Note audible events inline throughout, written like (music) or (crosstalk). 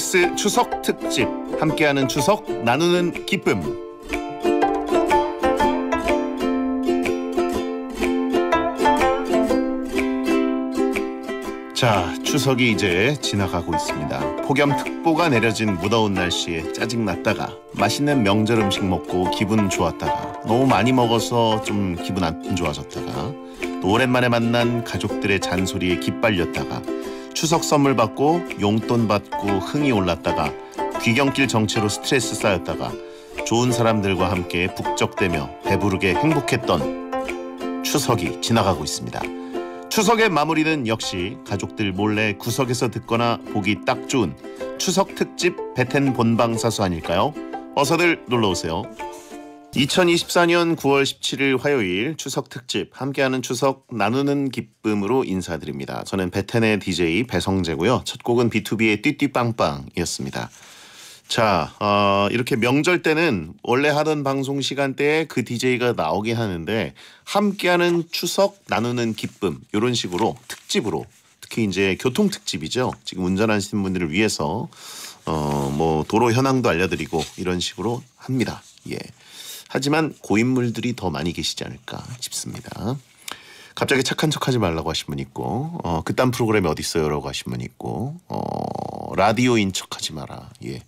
KBS 추석 특집 함께하는 추석 나누는 기쁨 자, 추석이 이제 지나가고 있습니다. 폭염특보가 내려진 무더운 날씨에 짜증났다가 맛있는 명절 음식 먹고 기분 좋았다가 너무 많이 먹어서 좀 기분 안 좋아졌다가 또 오랜만에 만난 가족들의 잔소리에 기빨렸다가 추석 선물 받고 용돈 받고 흥이 올랐다가 귀경길 정체로 스트레스 쌓였다가 좋은 사람들과 함께 북적대며 배부르게 행복했던 추석이 지나가고 있습니다. 추석의 마무리는 역시 가족들 몰래 구석에서 듣거나 보기 딱 좋은 추석 특집 베텐 본방사수 아닐까요? 어서들 놀러 오세요. 2024년 9월 17일 화요일 추석 특집 함께하는 추석 나누는 기쁨으로 인사드립니다. 저는 베텐의 DJ 배성재고요. 첫 곡은 B2B의 띠띠빵빵이었습니다. 자, 어, 이렇게 명절 때는 원래 하던 방송 시간대에 그 DJ가 나오긴 하는데 함께하는 추석 나누는 기쁨 이런 식으로 특집으로 특히 이제 교통 특집이죠. 지금 운전하시는 분들을 위해서 어, 뭐 도로 현황도 알려드리고 이런 식으로 합니다. 예. 하지만 고인물들이 더 많이 계시지 않을까 싶습니다. 갑자기 착한 척하지 말라고 하신 분 있고 어, 그딴 프로그램이 어디 있어요라고 하신 분 있고 어, 라디오인 척하지 마라. 예.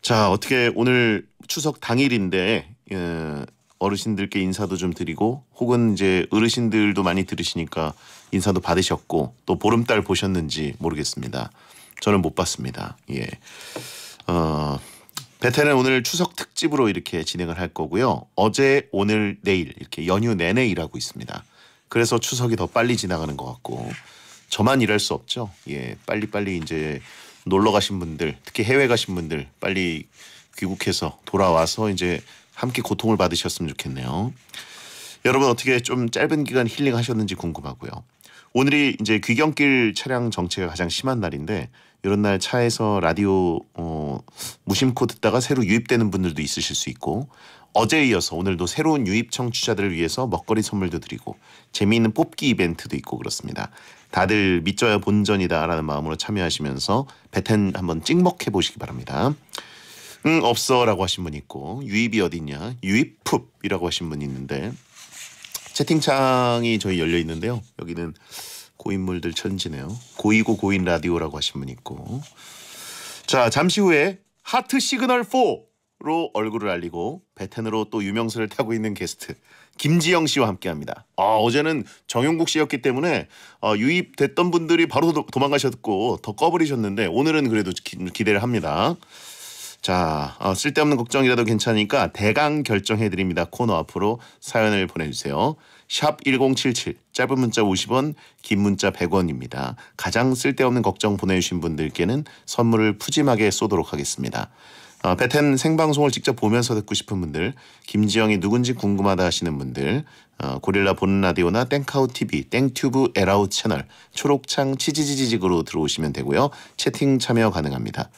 자 어떻게 오늘 추석 당일인데 예, 어르신들께 인사도 좀 드리고 혹은 이제 어르신들도 많이 들으시니까 인사도 받으셨고 또 보름달 보셨는지 모르겠습니다. 저는 못 봤습니다. 예. 어, 베테는 오늘 추석 특집으로 이렇게 진행을 할 거고요. 어제, 오늘, 내일 이렇게 연휴 내내 일하고 있습니다. 그래서 추석이 더 빨리 지나가는 것 같고 저만 일할 수 없죠. 예, 빨리 빨리 이제 놀러 가신 분들, 특히 해외 가신 분들 빨리 귀국해서 돌아와서 이제 함께 고통을 받으셨으면 좋겠네요. 여러분 어떻게 좀 짧은 기간 힐링하셨는지 궁금하고요. 오늘이 이제 귀경길 차량 정체가 가장 심한 날인데 이런 날 차에서 라디오 어, 무심코 듣다가 새로 유입되는 분들도 있으실 수 있고 어제에 이어서 오늘도 새로운 유입 청취자들을 위해서 먹거리 선물도 드리고 재미있는 뽑기 이벤트도 있고 그렇습니다. 다들 믿져야 본전이다라는 마음으로 참여하시면서 배텐 한번 찍먹해 보시기 바랍니다. 응 없어라고 하신 분 있고 유입이 어딨냐 유입풋이라고 하신 분이 있는데 채팅창이 저희 열려 있는데요. 여기는 고인물들 천지네요. 고이고 고인 라디오라고 하신 분 있고. 자, 잠시 후에 하트 시그널 4로 얼굴을 알리고 베텐으로 또 유명세를 타고 있는 게스트 김지영 씨와 함께합니다. 아, 어제는 정용국 씨였기 때문에 어, 유입됐던 분들이 바로 도, 도망가셨고 더 꺼버리셨는데 오늘은 그래도 기, 대를 합니다. 자, 어, 쓸데없는 걱정이라도 괜찮으니까 대강 결정해드립니다. 코너 앞으로 사연을 보내주세요. 샵1077 짧은 문자 50원 긴 문자 100원입니다. 가장 쓸데없는 걱정 보내주신 분들께는 선물을 푸짐하게 쏘도록 하겠습니다. 어, 배텐 생방송을 직접 보면서 듣고 싶은 분들 김지영이 누군지 궁금하다 하시는 분들 어, 고릴라 보는 라디오나 땡카우 TV, 땡튜브 에라우 채널 초록창 치지지직으로 들어오시면 되고요. 채팅 참여 가능합니다.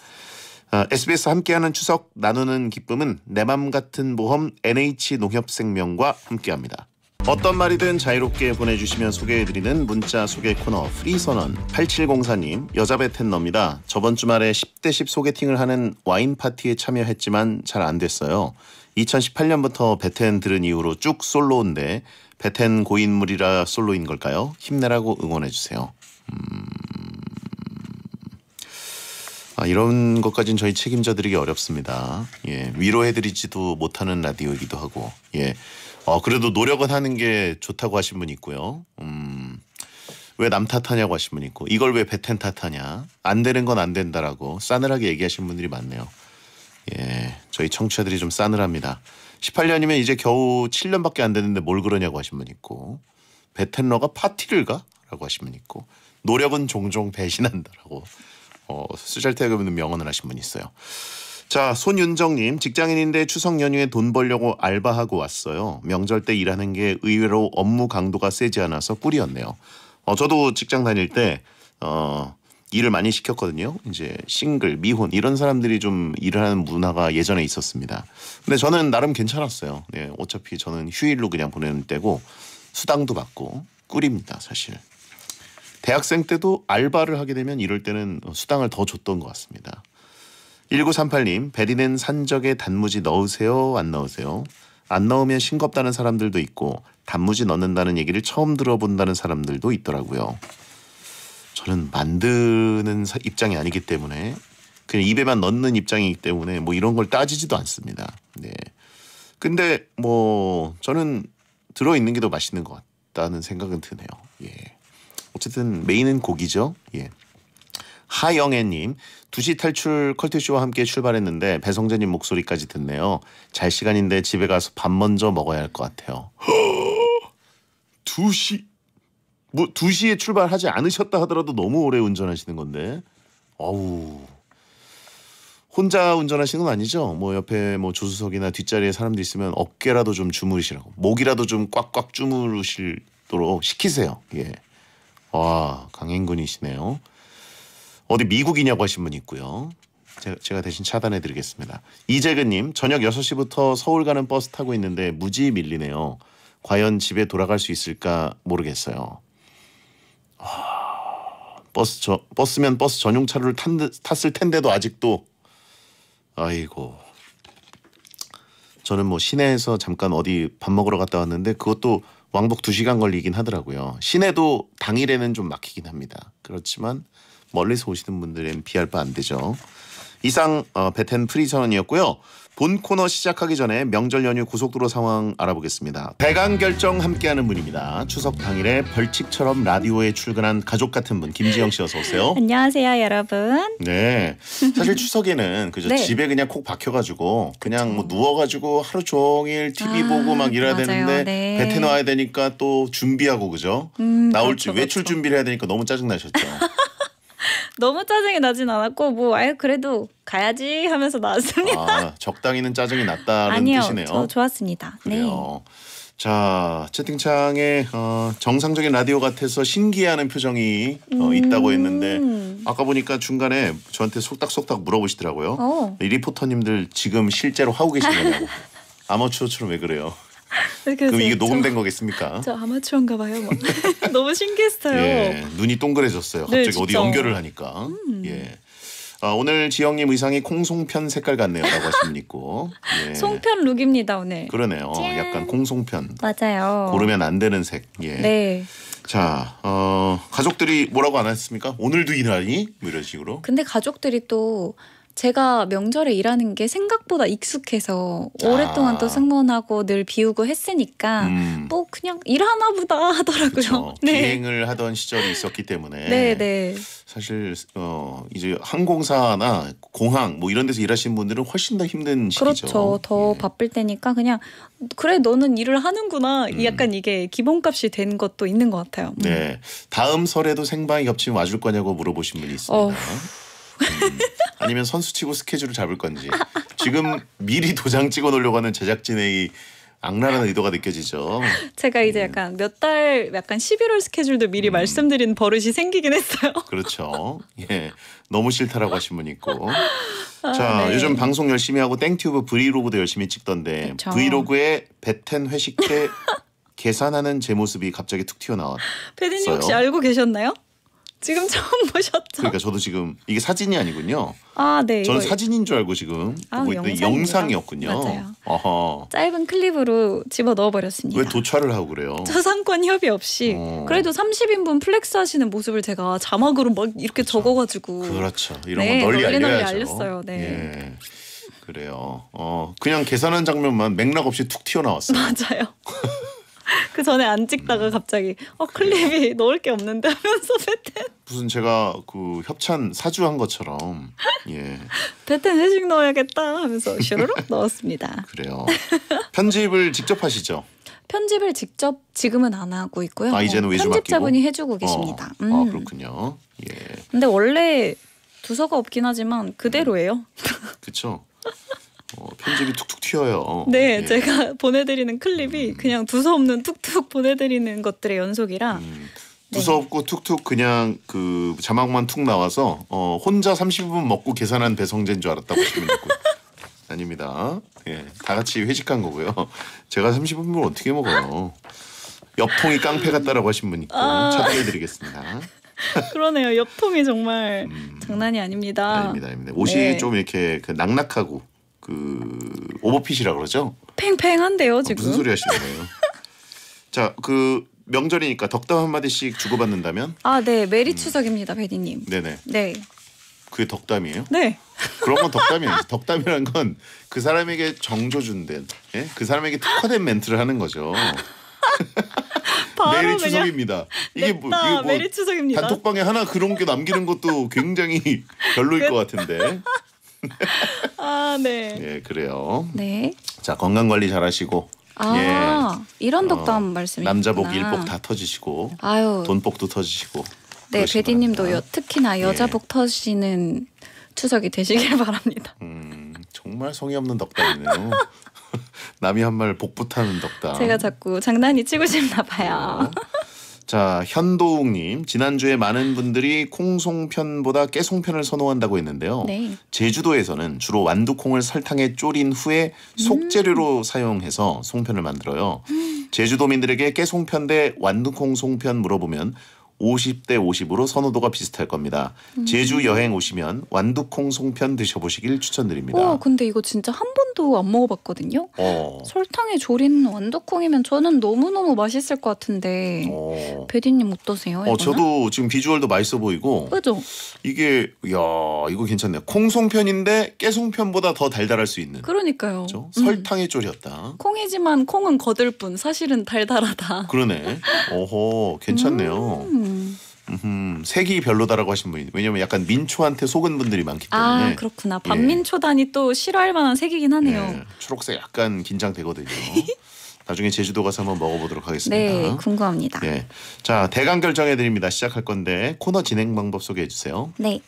어, SBS 함께하는 추석 나누는 기쁨은 내맘 같은 모험 NH농협생명과 함께합니다. 어떤 말이든 자유롭게 보내주시면 소개해드리는 문자 소개 코너 프리선언 8704님 여자 베텐너입니다. 저번 주말에 10대10 소개팅을 하는 와인 파티에 참여했지만 잘 안 됐어요. 2018년부터 베텐 들은 이후로 쭉 솔로인데 베텐 고인물이라 솔로인 걸까요? 힘내라고 응원해주세요. 음... 아, 이런 것까진 저희 책임져드리기 어렵습니다. 예, 위로해드리지도 못하는 라디오이기도 하고 예. 어, 그래도 노력은 하는 게 좋다고 하신 분 있고요. 음, 왜 남 탓하냐고 하신 분 있고 이걸 왜배텐 탓하냐. 안 되는 건 안 된다라고 싸늘하게 얘기하신 분들이 많네요. 예, 저희 청취자들이 좀 싸늘합니다. 18년이면 이제 겨우 7년밖에 안 됐는데 뭘 그러냐고 하신 분 있고 베텐러가 파티를 가? 라고 하신 분 있고 노력은 종종 배신한다라고 어, 쓰잘데없는 명언을 하신 분이 있어요. 자, 손윤정님, 직장인인데 추석 연휴에 돈 벌려고 알바하고 왔어요. 명절 때 일하는 게 의외로 업무 강도가 세지 않아서 꿀이었네요. 어, 저도 직장 다닐 때, 어, 일을 많이 시켰거든요. 이제 싱글, 미혼, 이런 사람들이 좀 일을 하는 문화가 예전에 있었습니다. 근데 저는 나름 괜찮았어요. 네, 어차피 저는 휴일로 그냥 보내는 때고, 수당도 받고, 꿀입니다, 사실. 대학생 때도 알바를 하게 되면 이럴 때는 수당을 더 줬던 것 같습니다. 1938님, 베리는 산적에 단무지 넣으세요? 안 넣으세요? 안 넣으면 싱겁다는 사람들도 있고 단무지 넣는다는 얘기를 처음 들어본다는 사람들도 있더라고요. 저는 만드는 입장이 아니기 때문에 그냥 입에만 넣는 입장이기 때문에 뭐 이런 걸 따지지도 않습니다. 네. 근데 뭐 저는 들어 있는 게 더 맛있는 것 같다는 생각은 드네요. 예. 어쨌든 메인은 고기죠. 예. 하영애님 2시 탈출 컬트쇼와 함께 출발했는데 배성재님 목소리까지 듣네요. 잘 시간인데 집에 가서 밥 먼저 먹어야 할 것 같아요. 2시 (gasps) 뭐 2시에 출발하지 않으셨다 하더라도 너무 오래 운전하시는 건데 어우 혼자 운전하시는 건 아니죠? 뭐 옆에 뭐 조수석이나 뒷자리에 사람들 있으면 어깨라도 좀 주무시라고 르 목이라도 좀 꽉꽉 주무르시도록 시키세요. 예. 와 강행군이시네요. 어디 미국이냐고 하신 분 있고요. 제가 대신 차단해 드리겠습니다. 이재근님 저녁 6시부터 서울 가는 버스 타고 있는데 무지 밀리네요. 과연 집에 돌아갈 수 있을까 모르겠어요. 아, 버스 저, 버스면 버스 전용 차를 탄, 탔을 텐데도 아직도 아이고 저는 뭐 시내에서 잠깐 어디 밥 먹으러 갔다 왔는데 그것도 왕복 2시간 걸리긴 하더라고요. 시내도 당일에는 좀 막히긴 합니다. 그렇지만 멀리서 오시는 분들은 비할 바 안 되죠. 이상 어, 베텐 프리선언이었고요. 본 코너 시작하기 전에 명절 연휴 고속도로 상황 알아보겠습니다. 배강 결정 함께하는 분입니다. 추석 당일에 벌칙처럼 라디오에 출근한 가족 같은 분 김지영 씨 어서 오세요. 안녕하세요 여러분. 네, 사실 추석에는 그저 네. 집에 그냥 콕 박혀가지고 그냥 뭐 누워가지고 하루 종일 TV 아, 보고 막 이래야 맞아요. 되는데 네. 배텐와야 되니까 또 준비하고 그죠? 음, 나올 줄 그렇죠, 외출 그렇죠. 준비를 해야 되니까 너무 짜증 나셨죠. (laughs) (laughs) 너무 짜증이 나진 않았고 뭐아유 그래도 가야지 하면서 나왔습니다. 아, 적당히는 짜증이 났다는 아니요, 뜻이네요. 저 좋았습니다. 네. 그래요. 네. 자 채팅창에 어, 정상적인 라디오 같아서 신기해하는 표정이 어, 음 있다고 했는데 아까 보니까 중간에 저한테 속닥속닥 물어보시더라고요. 오. 어. 리포터님들 지금 실제로 하고 계시냐고. (laughs) 아마추어처럼 왜 그래요? 그럼 이게 녹음된 저, 거겠습니까? 저 아마추어인가 봐요. 뭐. (laughs) 너무 신기했어요. 예, 눈이 동그래졌어요. 네, 갑자기 네, 어디 연결을 하니까. 음. 예. 아, 오늘 지영님 의상이 콩송편 색깔 같네요라고 하시면 있 예. 송편 룩입니다 오늘. 그러네요. 짠. 약간 콩송편. 맞아요. 고르면 안 되는 색. 예. 네. 자, 어, 가족들이 뭐라고 안 했습니까? 오늘도 일하니? 뭐 이런 식으로. 근데 가족들이 또 제가 명절에 일하는 게 생각보다 익숙해서 오랫동안 아. 또 승무원하고 늘 비우고 했으니까 음. 뭐 그냥 일하나 보다 하더라고요. (laughs) 네. 비행을 하던 시절이 있었기 때문에 네, 네. 사실 어 이제 항공사나 공항 뭐 이런 데서 일하시는 분들은 훨씬 더 힘든 시기죠. 그렇죠. 더 예. 바쁠 때니까 그냥 그래 너는 일을 하는구나. 음. 약간 이게 기본값이 된 것도 있는 것 같아요. 음. 네. 다음 설에도 생방이 겹치면 와줄 거냐고 물어보신 분이 있습니다. 어. 음, 아니면 선수치고 스케줄을 잡을 건지 지금 미리 도장 찍어 놓으려고 하는 제작진의 악랄한 의도가 느껴지죠. 제가 이제 음. 약간 몇 달 약간 11월 스케줄도 미리 음. 말씀드린 버릇이 생기긴 했어요. 그렇죠. 예. 너무 싫다라고 하신 분 있고. 아, 자, 네. 요즘 방송 열심히 하고 땡튜브 브이로그도 열심히 찍던데 그쵸. 브이로그에 배텐 회식회 (laughs) 계산하는 제 모습이 갑자기 툭 튀어나왔어요. 배디님 혹시 알고 계셨나요? 지금 처음 보셨죠? 그러니까 저도 지금 이게 사진이 아니군요. 아, 네. 저는 이거... 사진인 줄 알고 지금 아, 보고 있는 영상이었군요. 맞아요. 어허. 짧은 클립으로 집어 넣어 버렸습니다. 왜 도촬을 하고 그래요? 저상권 협의 없이 어. 그래도 30인분 플렉스 하시는 모습을 제가 자막으로 막 이렇게 그렇죠. 적어 가지고 그렇죠. 이런 네, 건 널리, 널리 알려야죠. 널리 알렸어요. 네. 예. 그래요. 어, 그냥 계산한 장면만 맥락 없이 툭 튀어나왔어요. (laughs) 맞아요. (laughs) 그 전에 안 찍다가 갑자기 어 클립이 네. 넣을 게 없는데 하면서 (laughs) 배텐 무슨 제가 그 협찬 사주한 것처럼 예 배텐 회식 넣어야겠다 하면서 슈르륵 (laughs) 넣었습니다. 그래요. 편집을 직접 하시죠? 편집을 직접 지금은 안 하고 있고요. 아 이제는 어, 편집자분이 해주고 계십니다. 어, 아, 음. 아 그렇군요. 예. 근데 원래 두서가 없긴 하지만 그대로예요. 음. 그렇죠. (laughs) 어, 편집이 툭툭 튀어요. 네, 예. 제가 (laughs) 보내드리는 클립이 음. 그냥 두서없는 툭툭 보내드리는 것들의 연속이라 음. 네. 두서없고 네. 툭툭 그냥 그 자막만 툭 나와서 어, 혼자 30분 먹고 계산한 배성재인 줄 알았다고 보시면 되고 (laughs) 아닙니다. 예, 다 같이 회식한 거고요. 제가 30분을 어떻게 먹어요? 옆통이 깡패 같다라고 하신 분 있고 아... 드리겠습니다 (laughs) 그러네요. 옆통이 정말 음... 장난이 아닙니다. 아닙니다, 아닙니다. 옷이 네. 좀 이렇게 그 낙낙하고 그 오버핏이라 그러죠. 팽팽한데요 아, 지금. 무슨 소리 하시는 거예요? (laughs) 자, 그 명절이니까 덕담 한 마디씩 주고받는다면? 아, 네, 메리 추석입니다, 베디님. 네네. 네. 그게 덕담이에요? 네. 그런 건 덕담이 아니 (laughs) 덕담이란 건그 사람에게 정조준된, 예? 그 사람에게 특화된 멘트를 하는 거죠. (laughs) 메리 추석입니다. 이게 뭐, 이게 뭐 메리 추석입니다. 단톡방에 하나 그런 게 남기는 것도 굉장히 별로일 것 같은데. 아, 네. 예, 그래요. 네. 자, 건강 관리 잘하시고. 아, 예. 이런 덕담 어, 말씀이 남자복, 일복 다 터지시고. 아유. 돈복도 터지시고. 네, 배디님도 특히나 예. 여자복 예. 터지는 추석이 되시길 바랍니다. 음, 정말 성의 없는 덕담이네요. (laughs) 남이 한 말 복붙하는 덕담. 제가 자꾸 장난이 치고 싶나 봐요. 네. 자 현도웅님 지난주에 많은 분들이 콩송편보다 깨송편을 선호한다고 했는데요. 네. 제주도에서는 주로 완두콩을 설탕에 졸인 후에 속재료로 음. 사용해서 송편을 만들어요. 음. 제주도민들에게 깨송편 대 완두콩 송편 물어보면 50대 50으로 선호도가 비슷할 겁니다. 음. 제주 여행 오시면 완두콩 송편 드셔보시길 추천드립니다. 와, 근데 이거 진짜 한 번도 안 먹어봤거든요. 어. 설탕에 조린 완두콩이면 저는 너무너무 맛있을 것 같은데 어. 배디님 어떠세요? 어, 저도 지금 비주얼도 맛있어 보이고 그죠? 이게 야 이거 괜찮네요. 콩송편인데 깨송편보다 더 달달할 수 있는 그러니까요. 그렇죠? 음. 설탕에 졸였다. 콩이지만 콩은 거들 뿐 사실은 달달하다. 그러네. (laughs) 어허 괜찮네요. 음. 음. 색이 별로다라고 하신 분이 왜냐면 약간 민초한테 속은 분들이 많기 아, 때문에 아 그렇구나 예. 반민초단이 예. 또 싫어할 만한 색이긴 하네요 예. 초록색 약간 긴장되거든요 (laughs) 나중에 제주도 가서 한번 먹어보도록 하겠습니다 네 궁금합니다 예. 자 대강 결정해 드립니다 시작할 건데 코너 진행 방법 소개해 주세요 네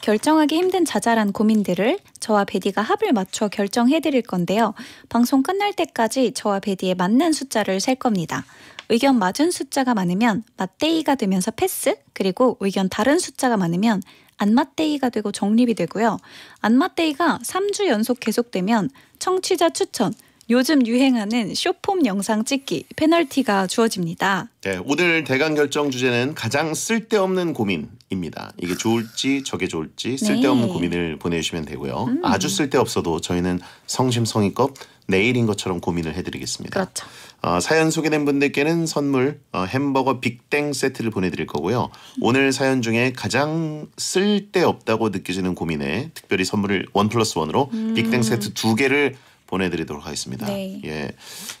결정하기 힘든 자잘한 고민들을 저와 베디가 합을 맞춰 결정해 드릴 건데요 방송 끝날 때까지 저와 베디에 맞는 숫자를 셀 겁니다 의견 맞은 숫자가 많으면 맞대이가 되면서 패스, 그리고 의견 다른 숫자가 많으면 안맞대이가 되고 정립이 되고요. 안맞대이가 3주 연속 계속되면 청취자 추천, 요즘 유행하는 쇼폼 영상 찍기 페널티가 주어집니다. 네, 오늘 대강 결정 주제는 가장 쓸데없는 고민입니다. 이게 좋을지 저게 좋을지 네. 쓸데없는 네. 고민을 보내주시면 되고요. 음. 아주 쓸데없어도 저희는 성심성의껏 내일인 것처럼 고민을 해드리겠습니다. 그렇죠. 어, 사연 소개된 분들께는 선물 어, 햄버거 빅땡 세트를 보내드릴 거고요. 오늘 사연 중에 가장 쓸데없다고 느껴지는 고민에 특별히 선물을 원 플러스 원으로 음. 빅땡 세트 두 개를 보내드리도록 하겠습니다. 네. 예,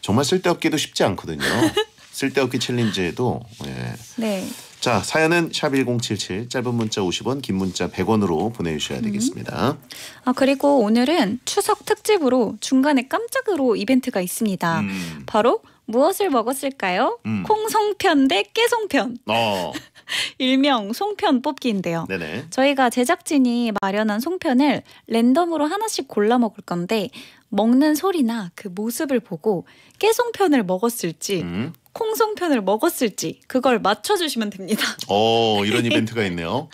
정말 쓸데없기도 쉽지 않거든요. (laughs) 쓸데없기 챌린지에도 예. 네. 자 사연은 샵 #1077 짧은 문자 50원, 긴 문자 100원으로 보내주셔야 음. 되겠습니다. 음. 아 그리고 오늘은 추석 특집으로 중간에 깜짝으로 이벤트가 있습니다. 음. 바로 무엇을 먹었을까요? 음. 콩송편 대 깨송편. 어. (laughs) 일명 송편 뽑기인데요. 네네. 저희가 제작진이 마련한 송편을 랜덤으로 하나씩 골라 먹을 건데 먹는 소리나 그 모습을 보고 깨송편을 먹었을지 음. 콩송편을 먹었을지 그걸 맞춰주시면 됩니다. 어 이런 이벤트가 있네요.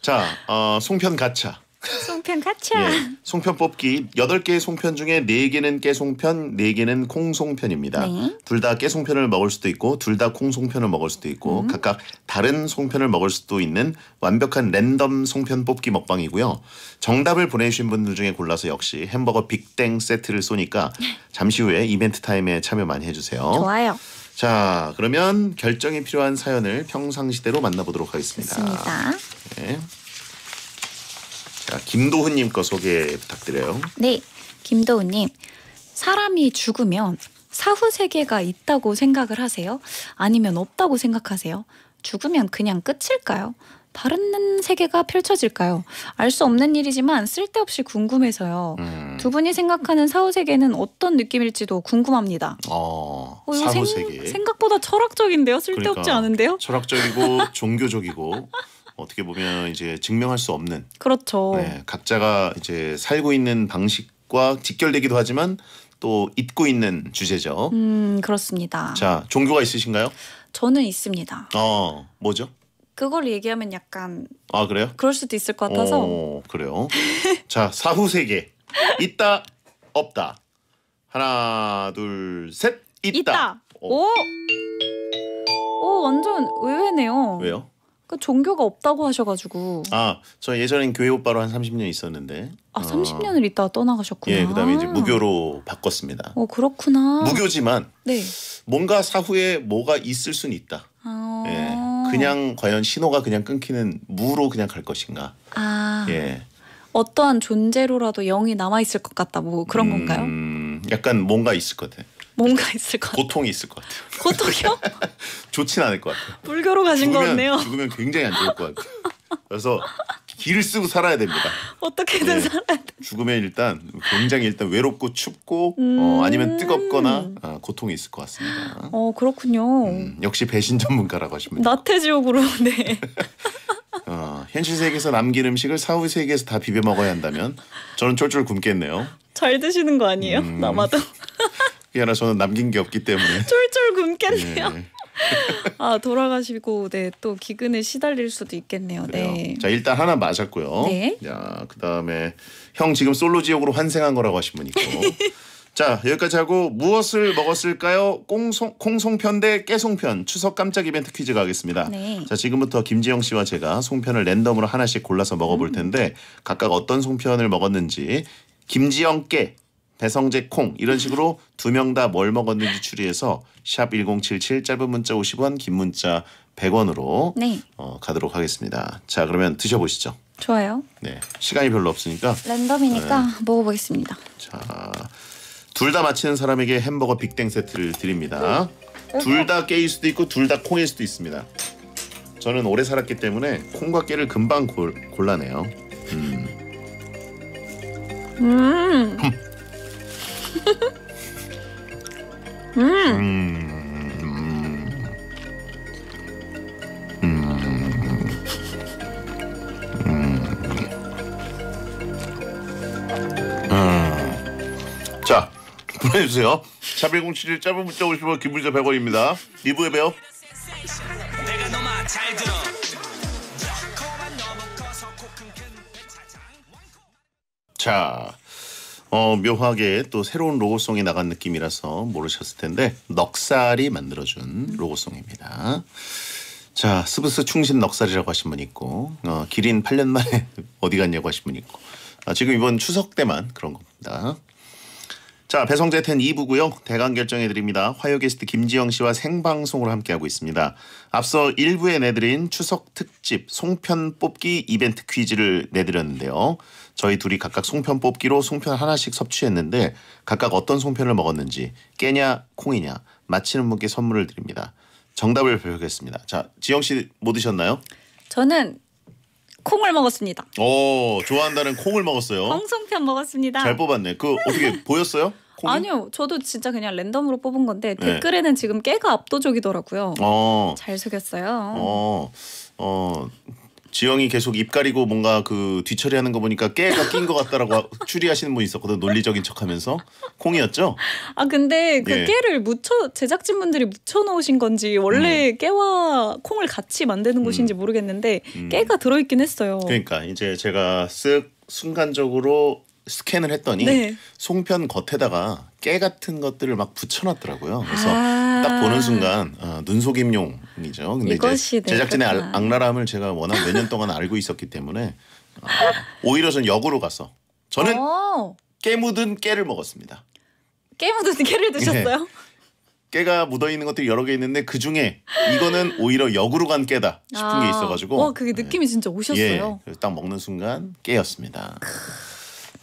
자, 어, 송편 가차. 송편 카치 예, 송편 뽑기 여덟 개의 송편 중에 네개는 깨송편, 네개는 콩송편입니다. 네. 둘다 깨송편을 먹을 수도 있고 둘 다 콩송편을 먹을 수도 있고 음. 각각 다른 송편을 먹을 수도 있는 완벽한 랜덤 송편 뽑기 먹방이고요. 정답을 보내주신 분들 중에 골라서 역시 햄버거 빅땡 세트를 쏘니까 잠시 후에 이벤트 타임에 참여 많이 해주세요. 좋아요. 자 그러면 결정이 필요한 사연을 평상시대로 만나보도록 하겠습니다. 좋습니다. 네. 자, 김도훈님 거 소개 부탁드려요. 네, 김도훈님. 사람이 죽으면 사후 세계가 있다고 생각을 하세요? 아니면 없다고 생각하세요? 죽으면 그냥 끝일까요? 다른 세계가 펼쳐질까요? 알 수 없는 일이지만 쓸데없이 궁금해서요. 음. 두 분이 생각하는 사후 세계는 어떤 느낌일지도 궁금합니다. 어, 어 사후 세계. 생각보다 철학적인데요? 쓸데없지 그러니까 않은데요? 철학적이고 종교적이고 어떻게 보면 이제 증명할 수 없는 그렇죠. 네, 각자가 이제 살고 있는 방식과 직결되기도 하지만 또 잊고 있는 주제죠. 음, 그렇습니다. 자, 종교가 있으신가요? 저는 있습니다. 어, 뭐죠? 그걸 얘기하면 약간 아, 그래요? 그럴 수도 있을 것 같아서. 어, 그래요. 자, 사후 세계. 있다, 없다. 하나, 둘, 셋. 있다. 있다. 어. 오. 오, 완전 의외네요. 왜요? 그 종교가 없다고 하셔가지고 아, 저 예전엔 교회 오빠로 한 30년 있었는데. 아 30년을 어. 있다가 떠나가셨구나. 예, 그다음에 이제 무교로 바꿨습니다. 어 그렇구나. 무교지만 네. 뭔가 사후에 뭐가 있을 순 있다. 아. 예. 그냥 과연 신호가 그냥 끊기는 무로 그냥 갈 것인가. 아. 예. 어떠한 존재로라도 영이 남아 있을 것 같다. 뭐 그런 건가요? 음, 약간 뭔가 있을 것 같아. 뭔가 있을 것 같아요. 고통이 있을 것 같아요. 고통이요? (laughs) 좋진 않을 것 같아요. 불교로 가신 죽으면, 거 같네요. 죽으면 굉장히 안 좋을 것 같아요. 그래서 길을 쓰고 살아야 됩니다. 어떻게든 네. 살아야 돼. 죽으면 일단 굉장히 일단 외롭고 춥고 어, 음 어, 아니면 뜨겁거나 어, 고통이 있을 것 같습니다. 어 그렇군요. 음, 역시 배신 전문가라고 하시면 나태지옥으로 네. (laughs) 어, 현실 세계에서 남긴 음식을 사후 세계에서 다 비벼 먹어야 한다면 저는 쫄쫄 굶겠네요. 잘 드시는 거 아니에요? 음... 남아도. (laughs) 그 특히나 저는 남긴 게 없기 때문에 (laughs) 쫄쫄 굶겠네요. 네. (laughs) 아 돌아가시고 네또 기근에 시달릴 수도 있겠네요. 그래요. 네. 자 일단 하나 맞았고요. 네. 자 그다음에 형 지금 솔로 지역으로 환생한 거라고 하신 분 있고. (laughs) 자 여기까지 하고 무엇을 먹었을까요? 콩송, 콩송편 대 깨송편 추석 깜짝 이벤트 퀴즈 가겠습니다. 네. 자 지금부터 김지영 씨와 제가 송편을 랜덤으로 하나씩 골라서 먹어볼 음. 텐데 음. 각각 어떤 송편을 먹었는지 김지영 께 배성재 콩 이런 식으로 두 명 다 뭘 먹었는지 추리해서 샵 1077 짧은 문자 50원 긴 문자 100원으로 네. 어, 가도록 하겠습니다. 자 그러면 드셔보시죠. 좋아요. 네 시간이 별로 없으니까 랜덤이니까 네. 먹어보겠습니다. 자 둘 다 맞히는 사람에게 햄버거 빅땡 세트를 드립니다. 네. 둘다 깨일 수도 있고 둘 다 콩일 수도 있습니다. 저는 오래 살았기 때문에 콩과 깨를 금방 골, 골라내요. 음. 음. 음. (laughs) 음. 음. 자, 보내주세요. 샵1071 짧은 문자 50원 긴 문자 100원입니다. 2부에 봬요. 자. 어, 묘하게 또 새로운 로고송이 나간 느낌이라서 모르셨을 텐데 넉살이 만들어준 로고송입니다. 자, 스브스 충신 넉살이라고 하신 분 있고 어, 기린 8년 만에 (laughs) 어디 갔냐고 하신 분 있고 아, 지금 이번 추석 때만 그런 겁니다. 자, 배성재 텐 2부고요. 대강 결정해 드립니다. 화요 게스트 김지영 씨와 생방송으로 함께하고 있습니다. 앞서 1부에 내드린 추석 특집 송편 뽑기 이벤트 퀴즈를 내드렸는데요. 저희 둘이 각각 송편 뽑기로 송편 하나씩 섭취했는데 각각 어떤 송편을 먹었는지 깨냐 콩이냐 맞히는 분께 선물을 드립니다. 정답을 발표하겠습니다. 자, 지영 씨뭐 드셨나요? 저는 콩을 먹었습니다. 오, 어, 좋아한다는 콩을 먹었어요. 콩송편 먹었습니다. 잘 뽑았네. 그 어떻게 보였어요? 콩이? 아니요, 저도 진짜 그냥 랜덤으로 뽑은 건데 네. 댓글에는 지금 깨가 압도적이더라고요. 어. 잘 속였어요. 어, 어, 지영이 계속 입 가리고 뭔가 그 뒤처리하는 거 보니까 깨가 낀 것 같다라고 (laughs) 추리하시는 분이 있었거든 논리적인 척하면서 콩이었죠? 아 근데 그 예. 깨를 묻혀 제작진분들이 묻혀놓으신 건지 원래 음. 깨와 콩을 같이 만드는 음. 곳인지 모르겠는데 음. 깨가 들어있긴 했어요. 그러니까 이제 제가 쓱 순간적으로 스캔을 했더니 네. 송편 겉에다가 깨 같은 것들을 막 붙여놨더라고요. 그래서 아딱 아. 보는 순간 어, 눈속임용이죠. 근데 이제 네, 제작진의 알, 악랄함을 제가 워낙 몇 년 동안 알고 있었기 때문에 어, 오히려 전 역으로 가서 저는 깨 묻은 깨를 먹었습니다. 깨 묻은 깨를 예. 드셨어요? 깨가 묻어 있는 것들이 여러 개 있는데 그 중에 이거는 오히려 역으로 간 깨다 싶은 아, 게 있어가지고. 와 그게 예. 느낌이 네. 진짜 오셨어요. 예, 딱 먹는 순간 깨였습니다.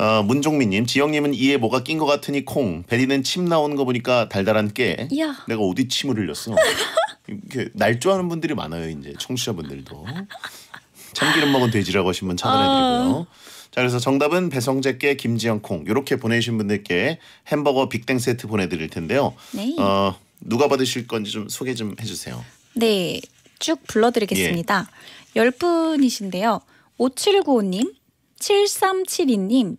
어, 문종민님, 지영님은 이에 뭐가 낀 것 같으니 콩. 베리는 침 나오는 거 보니까 달달한 깨. 야. 내가 어디 침을 흘렸어? 이렇게 날조하는 분들이 많아요, 이제 청취자분들도. 참기름 먹은 돼지라고 하신 분 차단해드리고요. 아. 자, 그래서 정답은 배성재 께 김지영 콩. 이렇게 보내주신 분들께 햄버거 빅땡 세트 보내드릴 텐데요. 네. 어, 누가 받으실 건지 좀 소개 좀 해주세요. 네, 쭉 불러드리겠습니다. 예. 10분이신데요. 5795님, 7372님,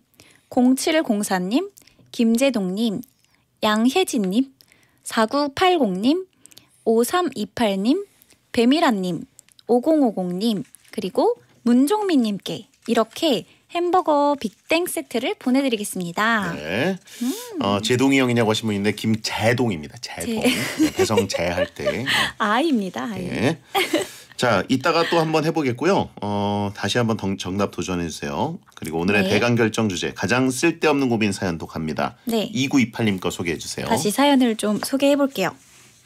0704님, 김재동님, 양혜진님, 4980님, 5328님, 배미라님, 5050님, 그리고 문종민님께 이렇게 햄버거 빅땡 세트를 보내드리겠습니다. 네. 음. 어, 제동이 형이냐고 하신 분인데 김재동입니다. 재동. 네, 배성 재할 때. (laughs) 아입니다. 아이. 네. 자, 이따가 또 한번 해보겠고요. 어, 다시 한번 덩- 정답 도전해주세요. 그리고 오늘의 네. 대강 결정 주제 가장 쓸데없는 고민 사연도 갑니다. 네. 2928님 거 소개해주세요. 다시 사연을 좀 소개해 볼게요.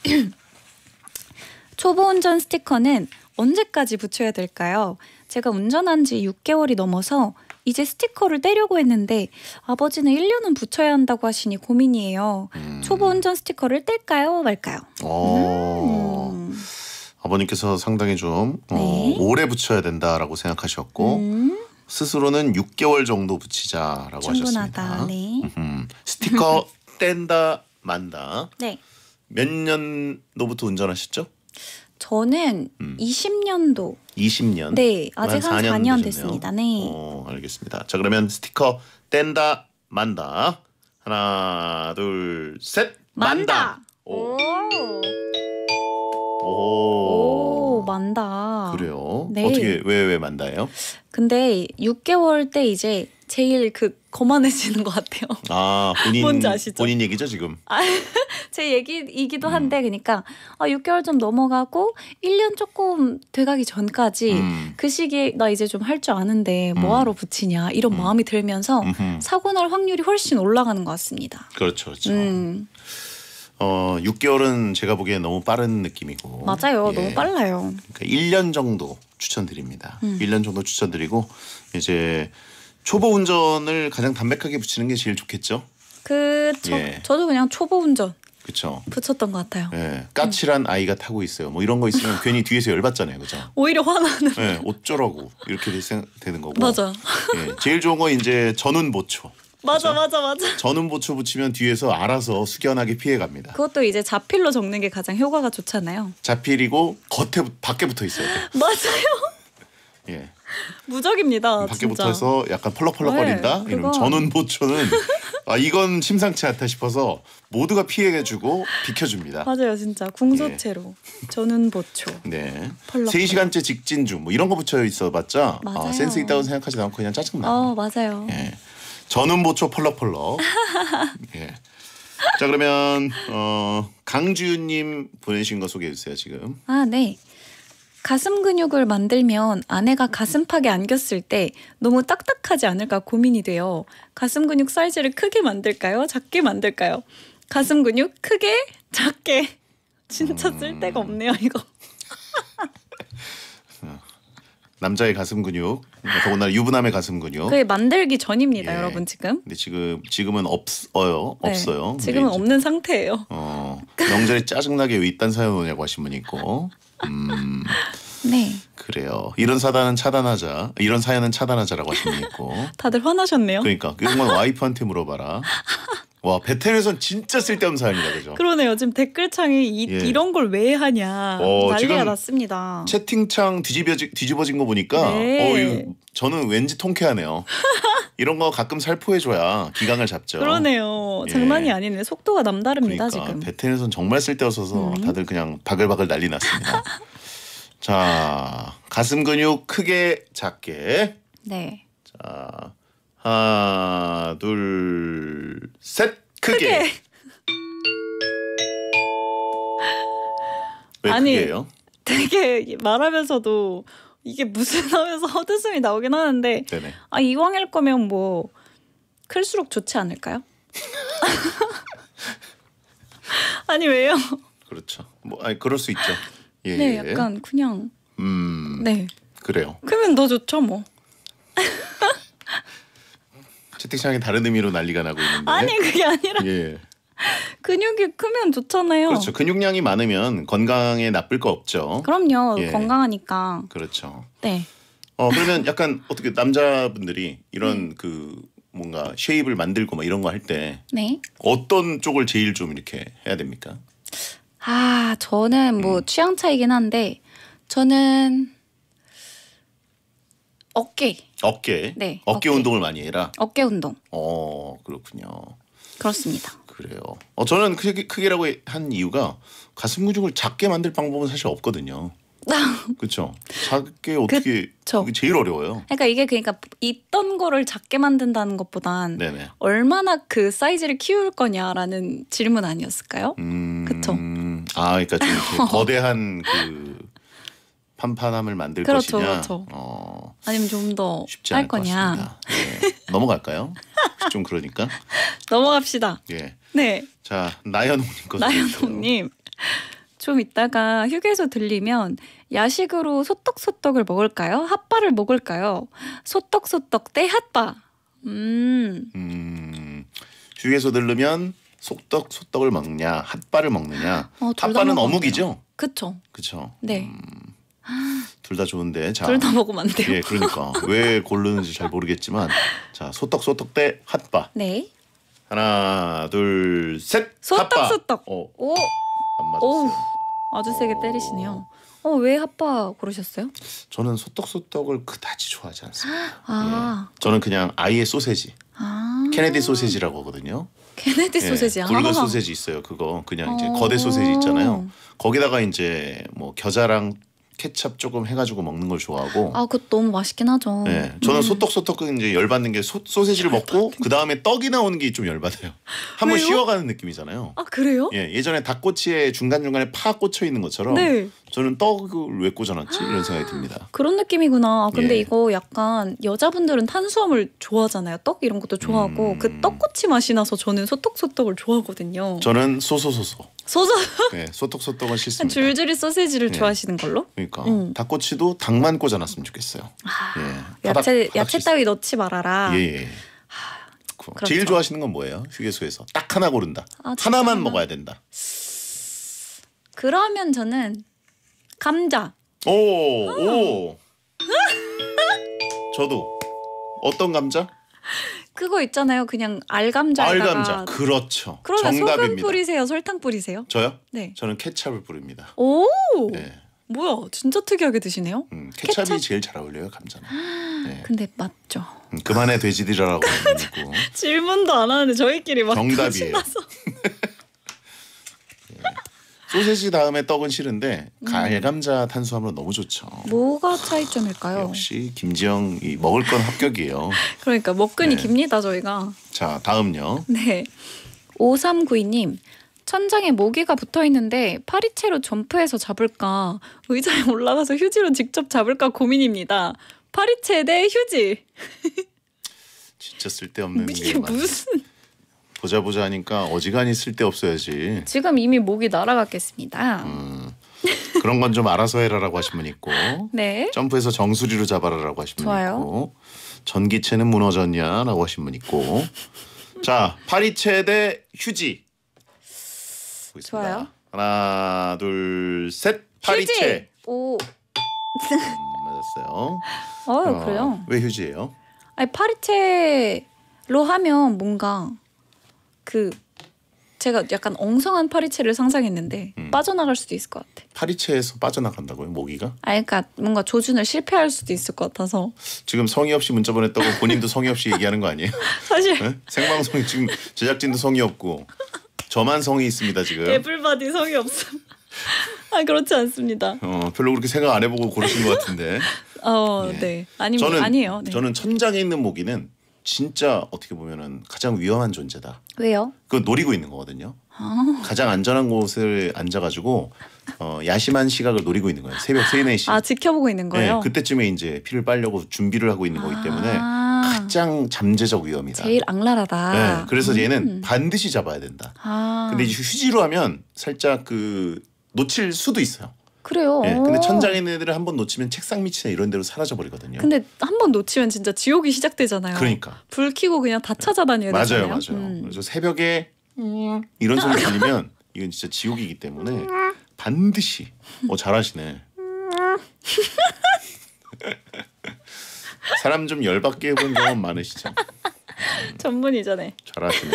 (clears throat) 초보 운전 스티커는 언제까지 붙여야 될까요? 제가 운전한 지 6개월이 넘어서 이제 스티커를 떼려고 했는데 아버지는 1년은 붙여야 한다고 하시니 고민이에요. 음. 초보 운전 스티커를 뗄까요, 말까요? 어, 음. 아버님께서 상당히 좀 어, 네. 오래 붙여야 된다라고 생각하셨고 음. 스스로는 6개월 정도 붙이자라고 충분하다. 하셨습니다. 네. 스티커 (laughs) 뗀다 만다. 네. 몇 년도부터 운전하셨죠? 저는 음. 20년도. 20년. 네, 아직 한 4년, 4년 됐습니다. 네. 어, 알겠습니다. 자, 그러면 스티커 뗀다 만다. 하나, 둘, 셋. 만다. 만다. 오. 오. 오, 오 만다. 그래요? 네. 어떻게 왜왜 만다예요? 근데 6개월 때 이제 제일 그 거만해지는 것 같아요. 아 본인 뭔지 아시죠? 본인 얘기죠 지금. 아, (laughs) 제 얘기이기도 음. 한데 음. 그러니까 아, 어, 6개월 좀 넘어가고 1년 조금 돼가기 전까지 음. 그 시기에 나 이제 좀 할 줄 아는데 음. 뭐하러 붙이냐 이런 음. 마음이 들면서 음흠. 사고 날 확률이 훨씬 올라가는 것 같습니다. 그렇죠, 그렇죠. 음. 어 6개월은 제가 보기에 너무 빠른 느낌이고 맞아요. 예. 너무 빨라요. 그러니까 1년 정도 추천드립니다. 음. 1년 정도 추천드리고 이제 초보 운전을 가장 담백하게 붙이는 게 제일 좋겠죠. 그쵸. 예. 저도 그냥 초보 운전. 그쵸. 붙였던 것 같아요. 예. 까칠한 음. 아이가 타고 있어요. 뭐 이런 거 있으면 (laughs) 괜히 뒤에서 열받잖아요, 그죠? 오히려 화나는. 예. 어쩌라고 이렇게 되는 거고. 맞아. 예. 제일 좋은 건 이제 전운 보초. 맞아 맞아 맞아. 저는 보초 붙이면 뒤에서 알아서 숙연하게 피해갑니다. 그것도 이제 자필로 적는 게 가장 효과가 좋잖아요. 자필이고 겉에 밖에 붙어 있어요. (laughs) 맞아요. 예. 무적입니다. 밖에 진짜. 붙어서 약간 펄럭펄럭거린다. 네, 이런 전원 보초는 아 이건 심상치 않다 싶어서 모두가 피해주고 비켜줍니다. 맞아요, 진짜 궁소체로 예. 전원 보초. 네. 펄세 시간째 직진 중뭐 이런 거 붙여 있어봤자 아, 센스 있다고 생각하지 않고 그냥 짜증 나. 어 맞아요. 예. 저는 보초 펄럭펄럭. 예. 자 그러면 어, 강주윤님 보내신 거 소개해 주세요 지금. 아 네. 가슴 근육을 만들면 아내가 가슴팍에 안겼을 때 너무 딱딱하지 않을까 고민이 돼요. 가슴 근육 사이즈를 크게 만들까요? 작게 만들까요? 가슴 근육 크게 작게 진짜 쓸데가 음. 없네요 이거. (laughs) 남자의 가슴 근육 그렇습니다. 그러니까 더군다나 유부남의 가슴군요. 그게 만들기 전입니다, 예. 여러분 지금. 근데 지금 지금은 없어요, 네. 없어요. 지금은 없는 상태예요. 어, 명절에 짜증나게 왜 이딴 사연 오냐고 하신 분이 있고. 음, (laughs) 네. 그래요. 이런 사단은 차단하자. 이런 사연은 차단하자라고 하신 분 있고. 다들 화나셨네요. 그러니까 이런 건 와이프한테 물어봐라. (laughs) 와 베텐에선 진짜 쓸데없는 사연이다 그죠? 그러네요. 지금 댓글창에 이, 예. 이런 걸 왜 하냐 어, 난리가 났습니다. 채팅창 뒤집어지, 뒤집어진 거 보니까 네. 어, 저는 왠지 통쾌하네요. (laughs) 이런 거 가끔 살포해줘야 기강을 잡죠. 그러네요. 예. 장난이 아니네. 속도가 남다릅니다 그러니까, 지금. 베텐에선 정말 쓸데없어서 음. 다들 그냥 바글바글 난리 났습니다. (laughs) 자 가슴 근육 크게 작게. 네. 자 하나, 둘, 셋. 크게. 크게. (laughs) 왜 아니, 그게요? 되게 말하면서도 이게 무슨 하면서 헛웃음이 나오긴 하는데 네네. 아 이왕일 거면 뭐 클수록 좋지 않을까요? (laughs) 아니 왜요? 그렇죠. 뭐 아니 그럴 수 있죠. 예. 네, 예. 약간 그냥 음. 네. 그래요. 그러면 더 좋죠, 뭐. 채팅창에 다른 의미로 난리가 나고 있는데. 아니 그게 아니라. 예. (laughs) 근육이 크면 좋잖아요. 그렇죠. 근육량이 많으면 건강에 나쁠 거 없죠. 그럼요. 예. 건강하니까. 그렇죠. 네. 어 그러면 약간 (laughs) 어떻게 남자분들이 이런 네. 그 뭔가 쉐입을 만들고 막 이런 거 할때 네. 어떤 쪽을 제일 좀 이렇게 해야 됩니까? 아 저는 뭐 음. 취향 차이긴 한데 저는 어깨. 어깨. 네. 어깨, 운동을 많이 해라. 어깨 운동. 어 그렇군요. 그렇습니다. 그래요. 어 저는 크게, 크게라고 한 이유가 가슴 근육을 작게 만들 방법은 사실 없거든요. (laughs) 그렇죠. 작게 어떻게 그쵸. 그게 제일 어려워요. 그러니까 이게 그러니까 있던 거를 작게 만든다는 것보단 네네. 얼마나 그 사이즈를 키울 거냐라는 질문 아니었을까요? 음... 그렇죠. 아, 그러니까 좀 (laughs) 거대한 그 판판함을 만들 그렇죠, 것이냐. 그렇죠. 어, 아니면 좀더할 거냐. 예. 넘어갈까요? 좀 그러니까. (laughs) 넘어갑시다. 예. 네. 자 나연홍님 거. 나연홍님. 좀 이따가 휴게소 들리면 야식으로 소떡소떡을 먹을까요? 핫바를 먹을까요? 소떡소떡 대 핫바. 음. 음. 휴게소 들르면 속떡 소떡을 먹냐 핫바를 먹느냐 어, 핫바는 어묵이죠. 그쵸. 그쵸. 네. 음. 둘다 좋은데 자. 둘다 먹으면 안 돼요. 예, 그러니까 왜 고르는지 잘 모르겠지만 자 소떡 소떡 대 핫바. 네. 하나 둘 셋. 소떡 핫바. 소떡. 오. 어. 오. 안 맞았어요. 오. 아주 세게 오. 때리시네요. 어, 왜 핫바 고르셨어요? 저는 소떡소떡을 그다지 좋아하지 않습니다. (gasps) 아. 예. 저는 그냥 아이의 소세지. 아. 케네디 소세지라고 하거든요. 케네디 예, 소세지. 굵은 아. 소세지 있어요. 그거 그냥 이제 어. 거대 소세지 있잖아요. 거기다가 이제 뭐 겨자랑 케첩 조금 해가지고 먹는 걸 좋아하고. 아, 그 너무 맛있긴 하죠. 네, 저는 음. 소떡소떡 이제 열받는 게 소, 소세지를 먹고 그 다음에 떡이 나오는 게 좀 열받아요. (laughs) 한번 쉬어가는 느낌이잖아요. 아 그래요? 예, 예전에 닭꼬치에 중간 중간에 파 꽂혀 있는 것처럼. 네. 저는 떡을 왜 꽂아놨지 이런 생각이 듭니다. (gasps) 그런 느낌이구나. 아, 근데 예. 이거 약간 여자분들은 탄수화물 좋아하잖아요. 떡 이런 것도 좋아하고 그 음... 그 떡꼬치 맛이 나서 저는 소떡소떡을 좋아하거든요. 저는 소소소소. 소소. (laughs) 네, 소떡소떡한 실수입니다. 줄줄이 소세지를 네. 좋아하시는 걸로? 그러니까 음. 닭꼬치도 닭만 꽂아놨으면 좋겠어요. 아, 예. 야채 바닥 야채 따위 넣지 말아라. 예. 예. 아, 그렇죠. 제일 좋아하시는 건 뭐예요? 휴게소에서 딱 하나 고른다. 아, 하나만 하나. 먹어야 된다. 그러면 저는 감자. 오, 오. 음. 저도 어떤 감자? (laughs) 그거 있잖아요. 그냥 알감자에다가 알감자. 그렇죠. 그러면 정답입니다. 뿌리세요? 설탕 뿌리세요? 저요? 네. 저는 케찹을 뿌립니다. 오. 네. 뭐야? 진짜 특이하게 드시네요. 음, 케찹이 케찹? 제일 잘 어울려요 감자는. 네. 근데 맞죠. 음, 그만해 돼지들이라고 (laughs) 질문도 안 하는데 저희끼리 막 정답이에요. 신나서. (laughs) 소세지 다음에 떡은 싫은데 음. 갈감자 탄수화물 은 너무 좋죠. 뭐가 차이점일까요? 역시 김지영이 먹을 건 합격이에요. (laughs) 그러니까 먹근이 네. 깁니다 저희가. 자 다음요. 네. 5392님. 천장에 모기가 붙어 있는데 파리채로 점프해서 잡을까 의자에 올라가서 휴지로 직접 잡을까 고민입니다. 파리채 대 휴지. (laughs) 진짜 쓸데없는 이게 무슨 보자 보자 하니까 어지간히 쓸데 없어야지. 지금 이미 목이 날아갔겠습니다. 음, 그런 건 좀 알아서 해라라고 하신 분 있고. 네. 점프해서 정수리로 잡아라라고 하신 분 좋아요. 있고. 전기체는 무너졌냐라고 하신 분 있고. 자, 파리채 대 휴지. 보겠습니다. 좋아요. 하나, 둘, 셋. 파리채. 오. 음, 맞았어요. 어, 어, 그래요? 왜 휴지예요? 아니 파리채로 하면 뭔가 그 제가 약간 엉성한 파리채를 상상했는데 음. 빠져나갈 수도 있을 것 같아. 파리채에서 빠져나간다고요? 모기가? 아, 그러니까 뭔가 조준을 실패할 수도 있을 것 같아서. 지금 성의 없이 문자 보냈다고 본인도 성의 없이 얘기하는 거 아니에요? (laughs) 사실. 네? 생방송 지금 제작진도 성의 없고 저만 성이 있습니다 지금. 개불바디 성의 없음. (laughs) 아 그렇지 않습니다. 어 별로 그렇게 생각 안 해보고 고르신 것 같은데. (laughs) 어 예. 네. 네. 아니면 저는, 아니에요. 네. 저는 천장에 있는 모기는 진짜 어떻게 보면은 가장 위험한 존재다. 왜요? 그거 노리고 있는 거거든요. 가장 안전한 곳을 앉아가지고 어, 야심한 시각을 노리고 있는 거예요. 새벽 세 네시 아, 지켜보고 있는 거예요? 네, 그때쯤에 이제 피를 빨려고 준비를 하고 있는 거기 때문에 아. 가장 잠재적 위험이다. 제일 악랄하다. 네, 그래서 음. 얘는 반드시 잡아야 된다. 아. 근데 휴지로 하면 살짝 그 놓칠 수도 있어요. 그래요. 예, 근데 어. 천장에 는 애들을 한 번 놓치면 책상 밑이나 이런 데로 사라져 버리거든요. 근데 한 번 놓치면 진짜 지옥이 시작되잖아요. 그러니까 불 켜고 그냥 다 찾아다녀야 맞아요, 되잖아요 맞아요. 음. 그래서 새벽에 이런 소리 들리면 이건 진짜 지옥이기 때문에 반드시 어 잘하시네. (laughs) 사람 좀 열받게 해본 경험 많으시죠? 전문이잖아요. 잘하시네.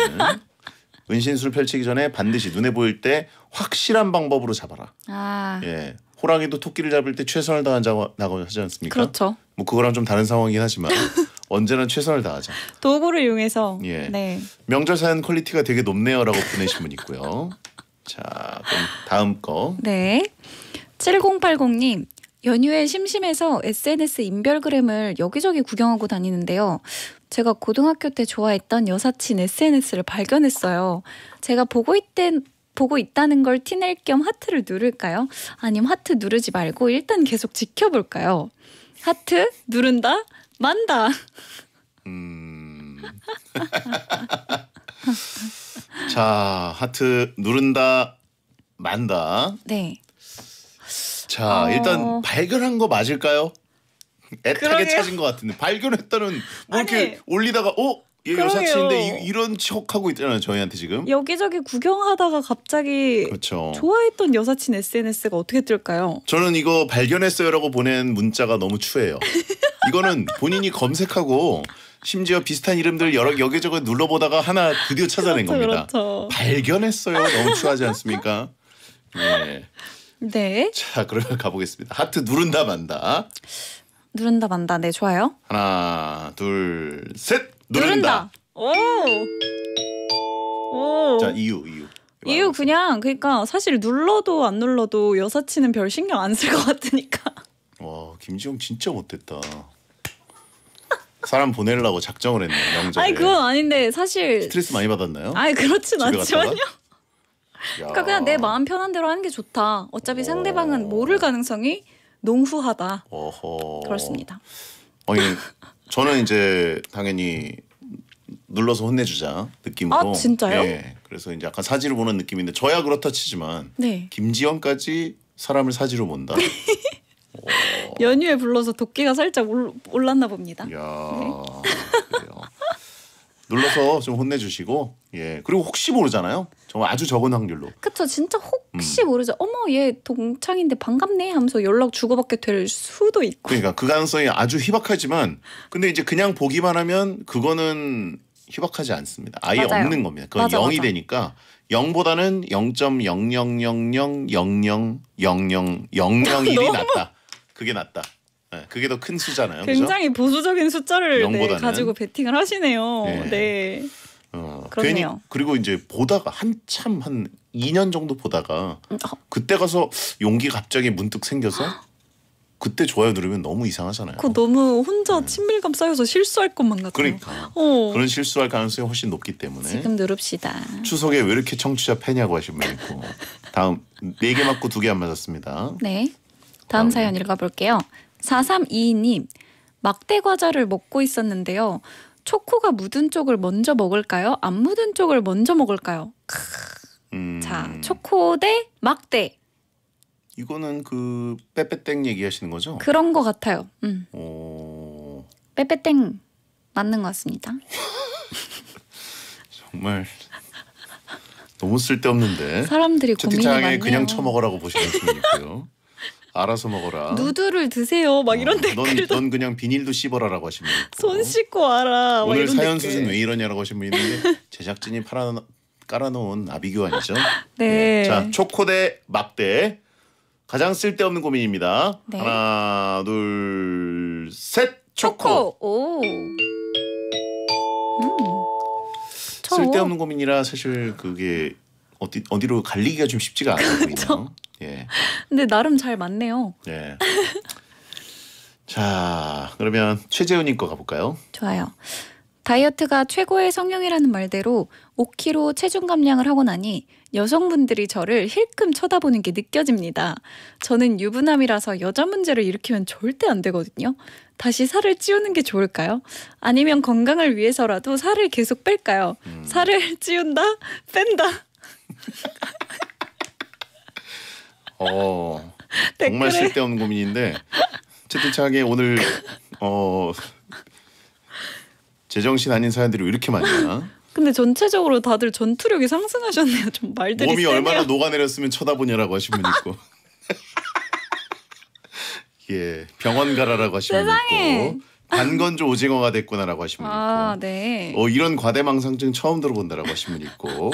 은신술 펼치기 전에 반드시 눈에 보일 때 확실한 방법으로 잡아라. 아. 예, 호랑이도 토끼를 잡을 때 최선을 다한다고 하지 않습니까? 그렇죠. 뭐 그거랑 좀 다른 상황이긴 하지만 (laughs) 언제나 최선을 다하자. 도구를 이용해서. 예. 네. 명절 사연 퀄리티가 되게 높네요라고 보내신 분 있고요. 자, 그럼 다음 거. 네. 7080님. 연휴에 심심해서 SNS 인별그램을 여기저기 구경하고 다니는데요. 제가 고등학교 때 좋아했던 여사친 SNS를 발견했어요. 제가 보고 있던, 보고 있다는 걸 티낼 겸 하트를 누를까요? 아니면 하트 누르지 말고 일단 계속 지켜볼까요? 하트 누른다 만다. 음. (laughs) 자 하트 누른다 만다. 네. 자 어... 일단 발견한 거 맞을까요? 애타게 그러게요. 찾은 것 같은데 발견했다는 뭐 이렇게 아니, 올리다가 어얘 여사친인데 이, 이런 척 하고 있잖아요 저희한테 지금. 여기저기 구경하다가 갑자기 그렇죠. 좋아했던 여사친 SNS가 어떻게 뜰까요? 저는 이거 발견했어요라고 보낸 문자가 너무 추해요. (laughs) 이거는 본인이 검색하고 심지어 비슷한 이름들 여러 여기저기 눌러보다가 하나 드디어 찾아낸 그렇죠, 겁니다. 그렇죠. 발견했어요. 너무 추하지 않습니까? 네. 네. 자 그러면 가보겠습니다. 하트 누른다 만다. 누른다 만다. 네 좋아요. 하나 둘 셋. 누른다. 오. 오. 자 이유 이유. 이유 그냥 그러니까 사실 눌러도 안 눌러도 여사친은 별 신경 안쓸것 같으니까. 와 김지영 진짜 못됐다. 사람 보내려고 작정을 했네 명절. 아니 그건 아닌데 사실. 스트레스 많이 받았나요? 아니 그렇진 않지만요. 그러니까 그냥 내 마음 편한 대로 하는 게 좋다. 어차피 오. 어. 상대방은 모를 가능성이 농후하다. 어허. 그렇습니다. 아니 저는 이제 당연히 눌러서 혼내주자 느낌으로. 아 진짜요? 예. 그래서 이제 약간 사지로 보는 느낌인데 저야 그렇다 치지만 네. 김지영까지 사람을 사지로 본다. (laughs) 연휴에 불러서 도끼가 살짝 올, 랐나 봅니다. 야. 네. 눌러서 좀 혼내주시고 예 그리고 혹시 모르잖아요 정말 아주 적은 확률로 그쵸 진짜 혹시 음. 모르죠 어머 얘 동창인데 반갑네 하면서 연락 주고받게 될 수도 있고 그러니까 그 가능성이 아주 희박하지만 근데 이제 그냥 보기만 하면 그거는 희박하지 않습니다 아예 맞아요. 없는 겁니다 그건 맞아, 0이 맞아. 되니까 0보다는 0.0000000000001이 (laughs) 낫다 그게 낫다 네, 그게 더큰 숫자나요? 굉장히 그죠? 보수적인 숫자를 네, 가지고 베팅을 하시네요. 네. 네. 어, 그러네요. 괜히 그리고 이제 보다가 한참 한 2년 정도 보다가 음, 어. 그때 가서 용기 갑자기 문득 생겨서 그때 좋아요 누르면 너무 이상하잖아요. 그 너무 혼자 네. 친밀감 쌓여서 실수할 것만 같아요. 그러니까 어. 그런 실수할 가능성이 훨씬 높기 때문에 지금 누릅시다. 추석에 왜 이렇게 청취자 팬이라고 하신 분 있고 다음 네개 맞고 두개안 맞았습니다. 네. 다음, 다음 사연 읽어볼게요. 4322님, 막대 과자를 먹고 있었는데요. 초코가 묻은 쪽을 먼저 먹을까요? 안 묻은 쪽을 먼저 먹을까요? 크. 음. 자, 초코 대 막대. 이거는 그 빼빼땡 얘기하시는 거죠? 그런 것 같아요. 음. 오... 빼빼땡 맞는 것 같습니다. (laughs) 정말 너무 쓸데없는데 사람들이 채팅창 많네요. 그냥 쳐먹으라고 보시는 분이고요. 알아서 먹어라. 누드를 드세요. 막 어, 이런 댓글도. 넌, 넌 그냥 비닐도 씹어라라고 하신 분. 손 씻고 와라. 오늘 사연 댓글. 수준 왜 이러냐라고 하신 분 있는데 (laughs) 제작진이 팔아 깔아놓은 나비교환이죠. (laughs) 네. 네. 자 초코 대 막대 가장 쓸데없는 고민입니다. 네. 하나 둘셋 초코. 초코. 오. 음. 쓸데없는 고민이라 사실 그게 어디 어디로 갈리기가 좀 쉽지가 않아 보이네요. (laughs) 예. 근데 나름 잘 맞네요. 예. 자, 그러면 최재훈님 거 가볼까요? 좋아요. 다이어트가 최고의 성형이라는 말대로 5kg 체중 감량을 하고 나니 여성분들이 저를 힐끔 쳐다보는 게 느껴집니다. 저는 유부남이라서 여자 문제를 일으키면 절대 안 되거든요. 다시 살을 찌우는 게 좋을까요? 아니면 건강을 위해서라도 살을 계속 뺄까요? 음. 살을 (laughs) 찌운다, 뺀다, 어 정말 쓸데없는 고민인데 채팅창에 오늘 어 제정신 아닌 사연들이 왜 이렇게 많냐? 근데 전체적으로 다들 전투력이 상승하셨네요. 좀 말들이 몸이 세네요. 얼마나 녹아내렸으면 쳐다보냐라고 하신 분 있고. (laughs) 예, 병원 가라라고 하신 분 있고. 반건조 오징어가 됐구나라고 하신 분 아, 있고. 네. 어, 이런 과대망상증 처음 들어본다라고 하신 분 있고.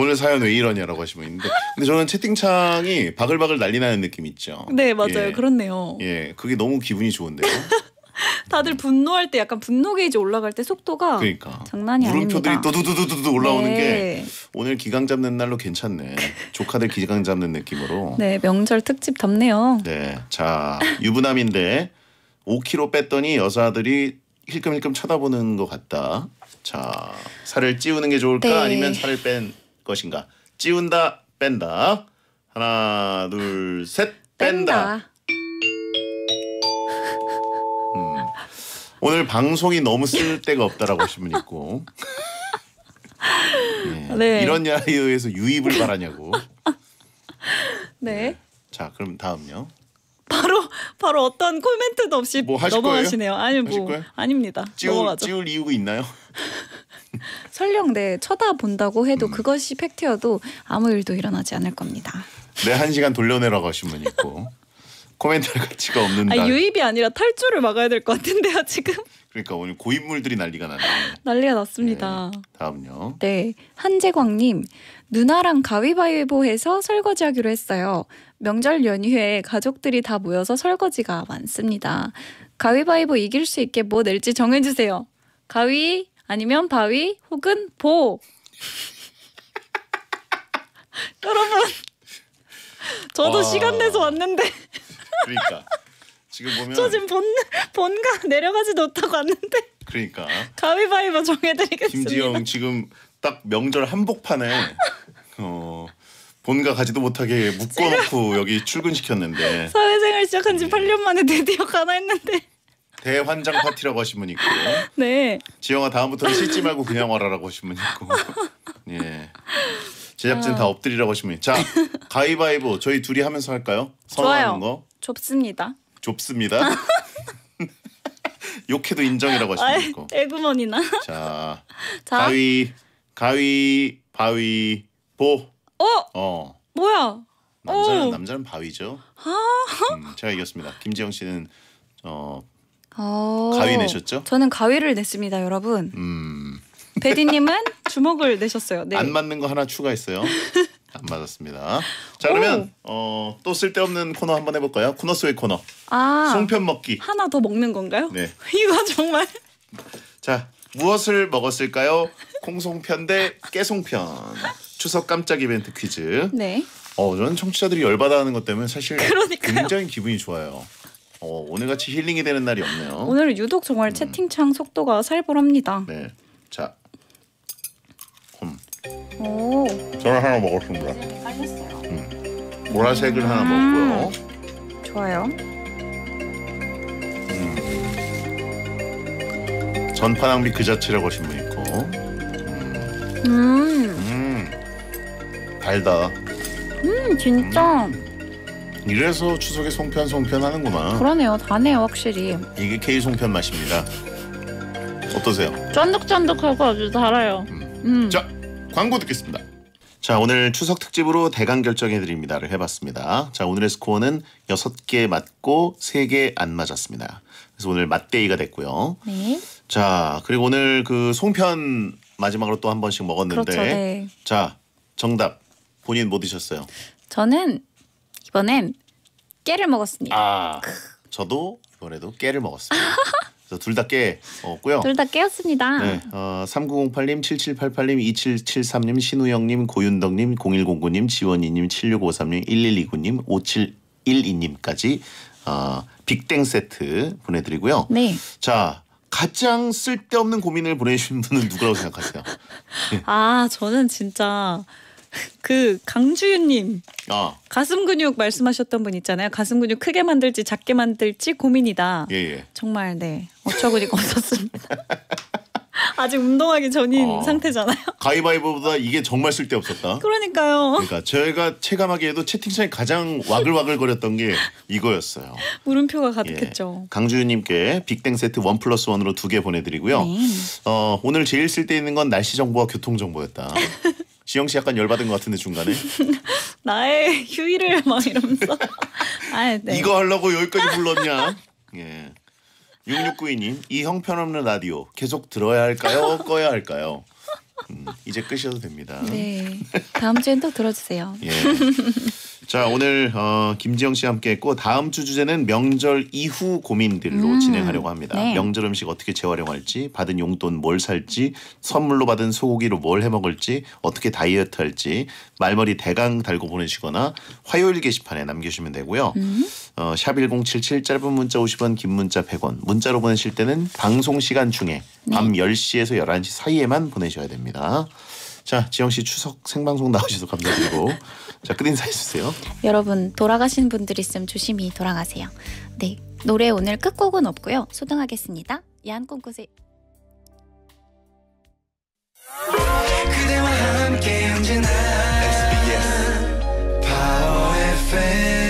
오늘 사연 왜 이러냐라고 하시면 있는데 근데 저는 채팅창이 바글바글 난리나는 느낌 있죠. 네 맞아요 예. 그렇네요. 예 그게 너무 기분이 좋은데요. (laughs) 다들 분노할 때 약간 분노 게이지 올라갈 때 속도가 그러니까. 장난이 물음표들 아닙니다. 물음표들이 또두두두두 올라오는 네. 게 오늘 기강 잡는 날로 괜찮네. 조카들 기강 잡는 느낌으로. (laughs) 네 명절 특집 답네요. 네 자 유부남인데 5kg 뺐더니 여자들이 힐끔힐끔 쳐다보는 것 같다. 자 살을 찌우는 게 좋을까 네. 아니면 살을 뺀 것인가? 찌운다, 뺀다. 하나, 둘, 셋, 뺀다. 음, 오늘 방송이 너무 쓸데가 없다라고 하신 분 있고. 네. 네. 이런 야유에서 유입을 바라냐고. 네. 네. 자, 그럼 다음요. 바로 바로 어떤 코멘트도 없이 뭐 넘어가시네요. 아니 뭐 아닙니다. 찌울, 넘어가죠. 찌울 이유가 있나요? 설령 내 쳐다본다고 해도 음. 그것이 팩트여도 아무 일도 일어나지 않을 겁니다. 내한 시간 돌려내라고 하신 분 있고 (laughs) 코멘트 가치가 없는 날. 아, 유입이 아니라 탈주를 막아야 될 것 같은데요 지금. 그러니까 오늘 고인물들이 난리가 나네요. 난리가 났습니다. 네, 다음요. 네 한재광님 누나랑 가위바위보해서 설거지하기로 했어요. 명절 연휴에 가족들이 다 모여서 설거지가 많습니다. 가위바위보 이길 수 있게 뭐 낼지 정해주세요. 가위 아니면 바위 혹은 보. (laughs) 여러분, 저도 와. 시간 내서 왔는데. 그러니까 지금 (laughs) 보면 저 지금 본 본가 내려가지 못하고 왔는데. 그러니까 가위바위보 정해드리겠습니다. 김지영 지금 딱 명절 한복판에 어. 본가 가지도 못하게 묶어놓고 여기 출근시켰는데 사회생활 시작한 지 네. 예. 8년 만에 드디어 가나 했는데 대환장 파티라고 하신 분 있고. (laughs) 네. 지영아 다음부터는 씻지 말고 그냥 와라라고 하신 분 있고. (laughs) 예. 제작진 아. 다 엎드리라고 하신 분. 자 가위바위보 저희 둘이 하면서 할까요? 선호하는 거. 좁습니다. 좁습니다. (laughs) 욕해도 인정이라고 하시면 되고. 대구먼이나. 자, 자, 가위, 가위, 바위, 보. 어? 어. 뭐야? 남자는 오. 남자는 바위죠. 아. 음, 제가 이겼습니다. 김지영 씨는 어 가위 내셨죠? 저는 가위를 냈습니다, 여러분. 음. 배디님은 (laughs) 주먹을 내셨어요. 네. 안 맞는 거 하나 추가했어요. 안 맞았습니다. 자 그러면 어, 또 쓸데없는 코너 한번 해볼까요? 코너 스웨 코너. 아. 송편 먹기. 하나 더 먹는 건가요? 네. (laughs) 이거 정말. 자 무엇을 먹었을까요? 콩송편 대 깨송편. 추석 깜짝 이벤트 퀴즈. 네. 어 저는 청취자들이 열받아하는 것 때문에 사실 그러니까요. 굉장히 기분이 좋아요. 어, 오늘같이 힐링이 되는 날이 없네요. 오늘 유독 정말 음. 채팅창 속도가 살벌합니다. 네. 자. 홈. 음. 오. 저는 하나 먹었습니다. 깔렸어요. 음. 보라색을 음. 하나 먹고요. 좋아요. 음. 전파 낭비 그 자체라고 하신 분 있고. 음. 음. 음. 달다. 음, 진짜. 음. 이래서 추석에 송편 송편 하는구나. 그러네요. 다네요, 확실히. 이게 K 송편 맛입니다. 어떠세요? 쫀득쫀득하고 아주 달아요. 음. 음. 자 광고 듣겠습니다. 자 오늘 추석 특집으로 대강 결정해드립니다를 해봤습니다. 자 오늘의 스코어는 6개 맞고 3개 안 맞았습니다. 그래서 오늘 맞대이가 됐고요. 네. 자 그리고 오늘 그 송편 마지막으로 또 한 번씩 먹었는데 그렇죠, 네. 자 정답 본인 뭐 드셨어요? 저는 이번엔 깨를 먹었습니다. 아, 저도 이번에도 깨를 먹었습니다. (laughs) 그둘다깨 먹었고요. 둘 다 깨였습니다. 네, 어, 3908님, 7788님, 2773님, 신우영님, 고윤덕님, 0109님, 지원이님, 7653님, 1129님, 5712님까지 어, 빅땡 세트 보내드리고요. 네. 자, 가장 쓸데없는 고민을 보내주신 분은 누구라고 생각하세요? (laughs) 아, 저는 진짜 그 강주윤님 아. 가슴 근육 말씀하셨던 분 있잖아요. 가슴 근육 크게 만들지 작게 만들지 고민이다. 예, 예. 정말 네 어처구니가 없었습니다. (laughs) 아직 운동하기 전인 아. 상태잖아요. (laughs) 가위바위보보다 이게 정말 쓸데없었다. 그러니까요. 그러니까 제가 체감하기에도 채팅창이 가장 와글와글거렸던 게 이거였어요. 물음표가 예. 가득했죠. 예. 강주윤님께 빅땡 세트 원 플러스 원으로 두 개 보내드리고요. 네. 어, 오늘 제일 쓸데있는 건 날씨 정보와 교통 정보였다. (laughs) 지영 씨 약간 열받은 것 같은데 중간에 (laughs) 나의 휴일을 막 이러면서 아, 네. 이거 하려고 여기까지 불렀냐? 예. 6692님 이 형편없는 라디오 계속 들어야 할까요? 꺼야 할까요? 음, 이제 끄셔도 됩니다. 네. 다음 주엔 또 들어주세요. 예. (laughs) 자 네. 오늘 어, 김지영 씨와 함께했고 다음 주 주제는 명절 이후 고민들로 음, 진행하려고 합니다. 네. 명절 음식 어떻게 재활용할지, 받은 용돈 뭘 살지, 선물로 받은 소고기로 뭘 해먹을지, 어떻게 다이어트할지 말머리 대강 달고 보내시거나 화요일 게시판에 남겨주시면 되고요. 음. 어, 샵1077 짧은 문자 50원 긴 문자 100원 문자로 보내실 때는 방송 시간 중에 밤 네. 10시에서 11시 사이에만 보내셔야 됩니다. 자, 지영 씨 추석 생방송 나오셔서 감사드리고 자, 끝 인사해 주세요. 여러분 돌아가신 분들 있으면 조심히 돌아가세요. 네, 노래 오늘 끝곡은 없고요. 소등하겠습니다. 야한 꿈꾸세. 그대와 함께 언제나 SBS 파워 FM